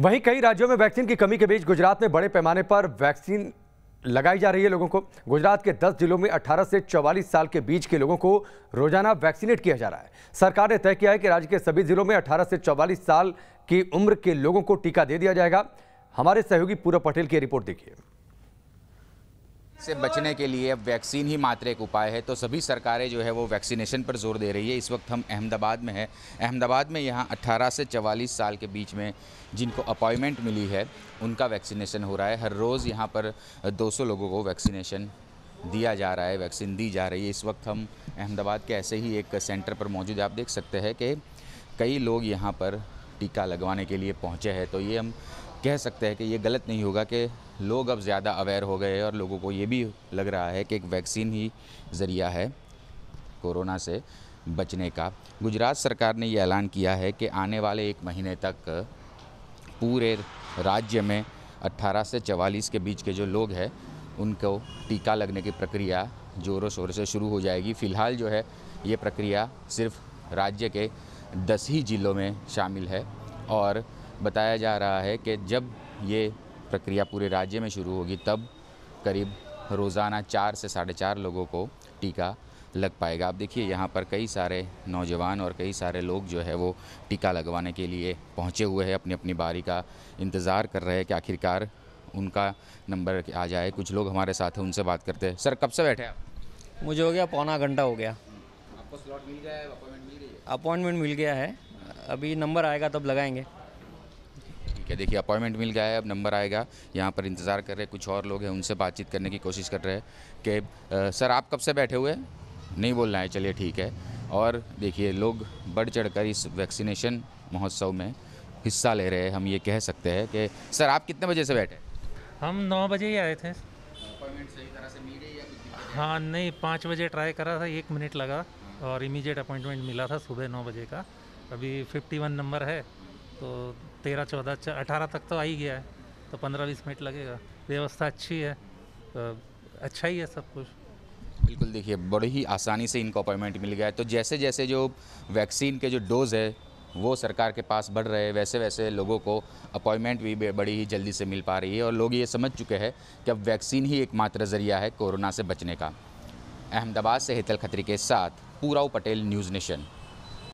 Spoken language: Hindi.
वहीं कई राज्यों में वैक्सीन की कमी के बीच गुजरात में बड़े पैमाने पर वैक्सीन लगाई जा रही है लोगों को गुजरात के 10 जिलों में 18 से 44 साल के बीच के लोगों को रोजाना वैक्सीनेट किया जा रहा है सरकार ने तय किया है कि राज्य के सभी जिलों में 18 से 44 साल की उम्र के लोगों को टीका दे दिया जाएगा हमारे सहयोगी पूरब पटेल की रिपोर्ट देखिए से बचने के लिए अब वैक्सीन ही मात्र एक उपाय है तो सभी सरकारें जो है वो वैक्सीनेशन पर जोर दे रही है इस वक्त हम अहमदाबाद में हैं अहमदाबाद में यहाँ 18 से 44 साल के बीच में जिनको अपॉइंटमेंट मिली है उनका वैक्सीनेशन हो रहा है हर रोज़ यहाँ पर 200 लोगों को वैक्सीनेशन दिया जा रहा है वैक्सीन दी जा रही है इस वक्त हम अहमदाबाद के ऐसे ही एक सेंटर पर मौजूद है आप देख सकते हैं कि कई लोग यहाँ पर टीका लगवाने के लिए पहुँचे हैं तो ये हम कह सकते हैं कि ये गलत नहीं होगा कि लोग अब ज़्यादा अवेयर हो गए और लोगों को ये भी लग रहा है कि एक वैक्सीन ही ज़रिया है कोरोना से बचने का गुजरात सरकार ने ये ऐलान किया है कि आने वाले एक महीने तक पूरे राज्य में 18 से 44 के बीच के जो लोग हैं उनको टीका लगने की प्रक्रिया ज़ोरों शोरों से शुरू हो जाएगी फ़िलहाल जो है ये प्रक्रिया सिर्फ राज्य के दस ही ज़िलों में शामिल है और बताया जा रहा है कि जब ये प्रक्रिया पूरे राज्य में शुरू होगी तब करीब रोज़ाना चार से साढ़े चार लोगों को टीका लग पाएगा आप देखिए यहाँ पर कई सारे नौजवान और कई सारे लोग जो है वो टीका लगवाने के लिए पहुँचे हुए हैं अपनी अपनी बारी का इंतज़ार कर रहे हैं कि आखिरकार उनका नंबर आ जाए कुछ लोग हमारे साथ हैं उनसे बात करते हैं सर कब से बैठे आप मुझे हो गया पौना घंटा हो गया आपको स्लॉट मिल गया है अपॉइंटमेंट मिल गया है अभी नंबर आएगा तब लगाएंगे ठीक है देखिए अपॉइंटमेंट मिल गया है अब नंबर आएगा यहाँ पर इंतज़ार कर रहे हैं कुछ और लोग हैं उनसे बातचीत करने की कोशिश कर रहे हैं कि सर आप कब से बैठे हुए नहीं बोलना है चलिए ठीक है और देखिए लोग बढ़ चढ़ कर इस वैक्सीनेशन महोत्सव में हिस्सा ले रहे हैं हम ये कह सकते हैं कि सर आप कितने बजे से बैठे हम नौ बजे ही आए थे हाँ नहीं पाँच बजे ट्राई करा था एक मिनट लगा और इमीडिएट अपॉइंटमेंट मिला था सुबह नौ बजे का अभी फिफ्टी वन नंबर है तो तेरह चौदह अठारह तक तो आ ही गया है तो पंद्रह बीस मिनट लगेगा व्यवस्था अच्छी है तो अच्छा ही है सब कुछ बिल्कुल देखिए बड़ी ही आसानी से इनको अपॉइंटमेंट मिल गया है तो जैसे जैसे जो वैक्सीन के जो डोज़ है वो सरकार के पास बढ़ रहे वैसे वैसे लोगों को अपॉइंटमेंट भी बड़ी ही जल्दी से मिल पा रही है और लोग ये समझ चुके हैं कि अब वैक्सीन ही एकमात्र ज़रिया है कोरोना से बचने का अहमदाबाद से हितल खत्री के साथ पूराव पटेल न्यूज़ नेशन